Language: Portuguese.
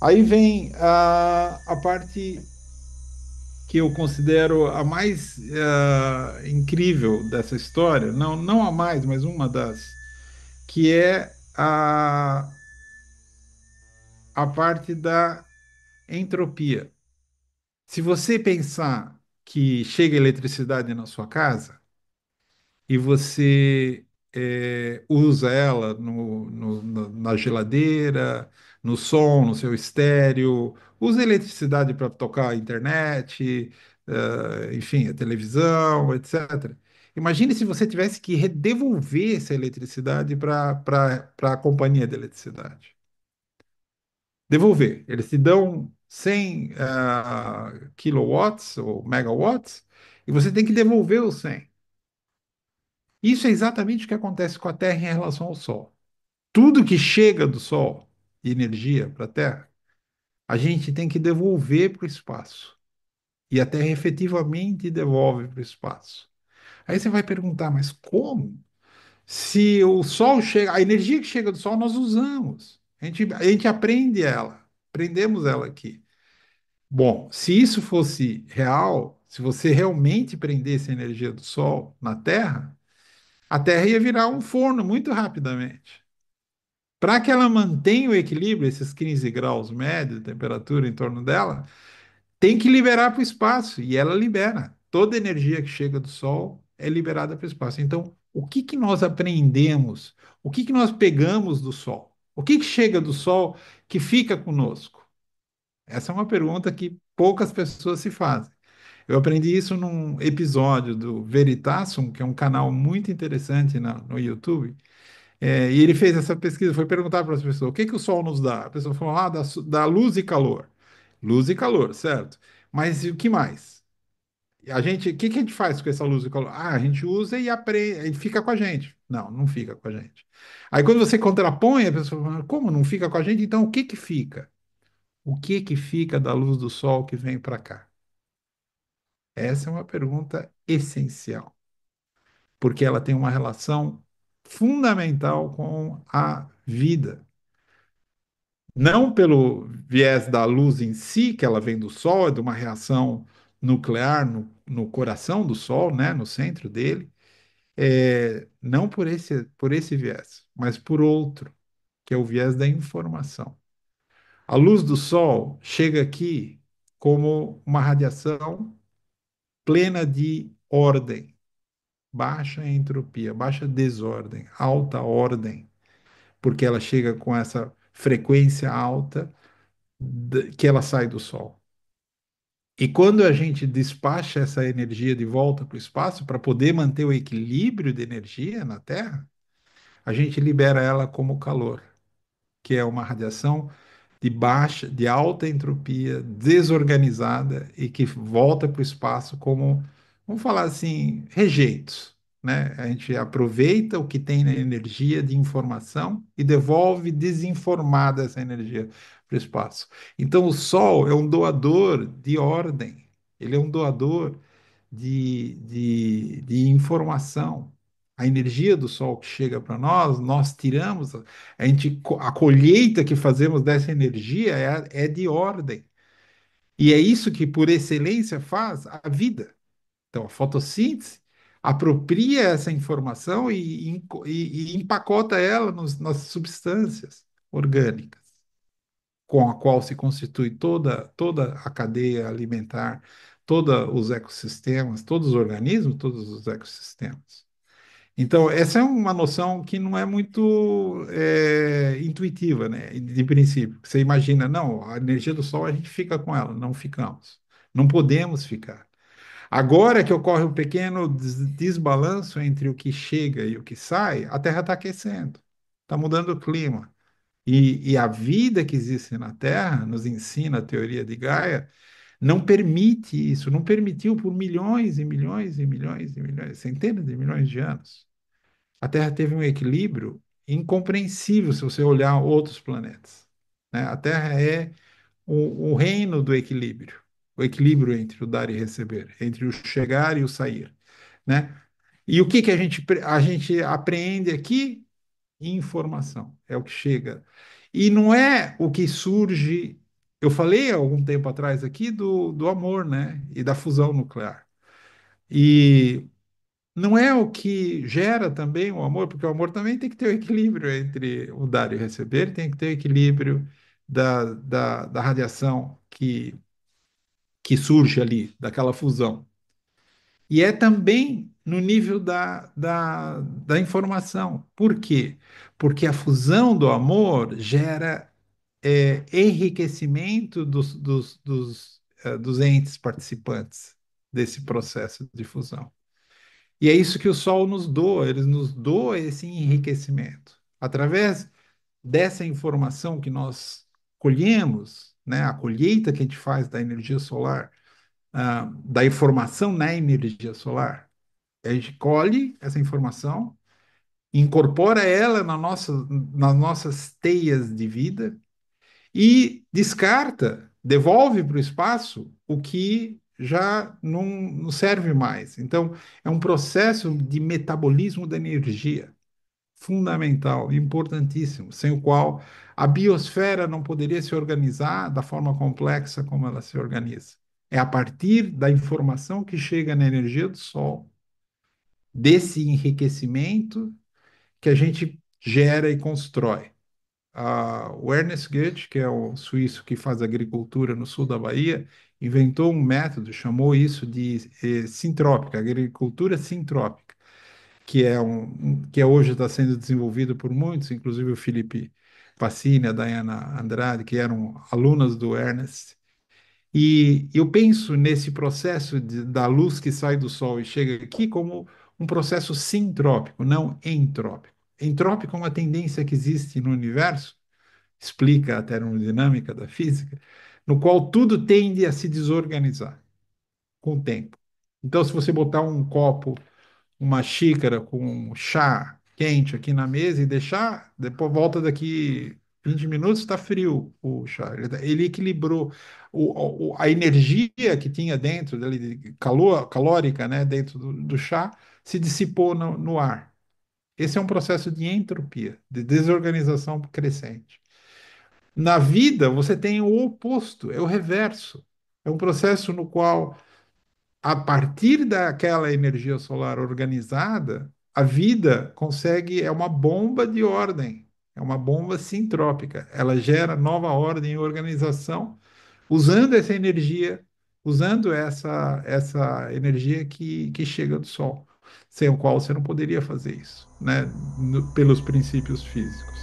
Aí vem a, a parte que eu considero a mais eh, incrível dessa história, não, não a mais, mas uma das, que é a, a parte da entropia. Se você pensar que chega eletricidade na sua casa e você é, usa ela no, no, na geladeira, no som, no seu estéreo, usa eletricidade para tocar a internet, uh, enfim, a televisão, etc. Imagine se você tivesse que devolver essa eletricidade para a companhia de eletricidade. Devolver. Eles te dão 100 uh, eh, kilowatts ou megawatts e você tem que devolver os 100. Isso é exatamente o que acontece com a Terra em relação ao Sol. Tudo que chega do Sol de energia para a Terra, a gente tem que devolver para o espaço. E a Terra efetivamente devolve para o espaço. Aí você vai perguntar, mas como? Se o Sol chega, a energia que chega do Sol nós usamos. A gente, a gente aprende ela, aprendemos ela aqui. Bom, se isso fosse real, se você realmente prendesse a energia do Sol na Terra, a Terra ia virar um forno muito rapidamente. Para que ela mantenha o equilíbrio, esses 15 graus médios de temperatura em torno dela, tem que liberar para o espaço, e ela libera. Toda energia que chega do Sol é liberada para o espaço. Então, o que, que nós aprendemos? O que, que nós pegamos do Sol? O que, que chega do Sol que fica conosco? Essa é uma pergunta que poucas pessoas se fazem. Eu aprendi isso num episódio do Veritasum, que é um canal muito interessante na, no YouTube, é, e ele fez essa pesquisa, foi perguntar para as pessoas, o que, que o sol nos dá? A pessoa falou, ah, dá, dá luz e calor. Luz e calor, certo. Mas o que mais? A gente, o que, que a gente faz com essa luz e calor? Ah, a gente usa e aprende, e fica com a gente. Não, não fica com a gente. Aí quando você contrapõe, a pessoa fala, como não fica com a gente? Então o que que fica? O que que fica da luz do sol que vem para cá? Essa é uma pergunta essencial, porque ela tem uma relação fundamental com a vida. Não pelo viés da luz em si, que ela vem do Sol, é de uma reação nuclear no, no coração do Sol, né, no centro dele, é, não por esse, por esse viés, mas por outro, que é o viés da informação. A luz do Sol chega aqui como uma radiação plena de ordem, baixa entropia, baixa desordem, alta ordem, porque ela chega com essa frequência alta que ela sai do Sol. E quando a gente despacha essa energia de volta para o espaço para poder manter o equilíbrio de energia na Terra, a gente libera ela como calor, que é uma radiação de baixa, de alta entropia, desorganizada e que volta para o espaço como vamos falar assim, rejeitos. Né? A gente aproveita o que tem na energia de informação e devolve desinformada essa energia para o espaço. Então, o Sol é um doador de ordem, ele é um doador de, de, de informação. A energia do Sol que chega para nós, nós tiramos, a, gente, a colheita que fazemos dessa energia é, é de ordem. E é isso que, por excelência, faz a vida. Então, a fotossíntese apropria essa informação e, e, e empacota ela nos, nas substâncias orgânicas, com a qual se constitui toda, toda a cadeia alimentar, todos os ecossistemas, todos os organismos, todos os ecossistemas. Então, essa é uma noção que não é muito é, intuitiva, né? De princípio. Você imagina, não, a energia do sol a gente fica com ela, não ficamos. Não podemos ficar. Agora que ocorre um pequeno desbalanço entre o que chega e o que sai, a Terra está aquecendo, está mudando o clima. E, e a vida que existe na Terra, nos ensina a teoria de Gaia, não permite isso, não permitiu por milhões e milhões e milhões e milhões, centenas de milhões de anos. A Terra teve um equilíbrio incompreensível se você olhar outros planetas. Né? A Terra é o, o reino do equilíbrio o equilíbrio entre o dar e receber, entre o chegar e o sair, né? E o que que a gente a gente apreende aqui? Informação, é o que chega. E não é o que surge. Eu falei há algum tempo atrás aqui do, do amor, né? E da fusão nuclear. E não é o que gera também o amor, porque o amor também tem que ter o um equilíbrio entre o dar e o receber, tem que ter o um equilíbrio da, da, da radiação que que surge ali, daquela fusão. E é também no nível da, da, da informação. Por quê? Porque a fusão do amor gera é, enriquecimento dos, dos, dos, é, dos entes participantes desse processo de fusão. E é isso que o Sol nos doa, ele nos doa esse enriquecimento. Através dessa informação que nós colhemos, né, a colheita que a gente faz da energia solar, uh, da informação na energia solar. A gente colhe essa informação, incorpora ela na nossa, nas nossas teias de vida e descarta, devolve para o espaço o que já não, não serve mais. Então, é um processo de metabolismo da energia fundamental, importantíssimo, sem o qual a biosfera não poderia se organizar da forma complexa como ela se organiza. É a partir da informação que chega na energia do Sol, desse enriquecimento, que a gente gera e constrói. Uh, o Ernest Goethe, que é o suíço que faz agricultura no sul da Bahia, inventou um método, chamou isso de eh, sintrópica, agricultura sintrópica que é um que é hoje está sendo desenvolvido por muitos, inclusive o Felipe Pacini, a Dayana Andrade, que eram alunas do Ernest. E eu penso nesse processo de, da luz que sai do Sol e chega aqui como um processo sintrópico, não entrópico. Entrópico é uma tendência que existe no universo, explica a termodinâmica da física, no qual tudo tende a se desorganizar com o tempo. Então, se você botar um copo uma xícara com chá quente aqui na mesa e deixar, depois volta daqui 20 minutos, está frio o chá. Ele tá, equilibrou o, o, a energia que tinha dentro dele, calor, calórica, né, dentro do, do chá, se dissipou no, no ar. Esse é um processo de entropia, de desorganização crescente. Na vida, você tem o oposto, é o reverso. É um processo no qual a partir daquela energia solar organizada, a vida consegue, é uma bomba de ordem, é uma bomba sintrópica. Ela gera nova ordem e organização usando essa energia, usando essa, essa energia que, que chega do Sol, sem o qual você não poderia fazer isso, né? No, pelos princípios físicos.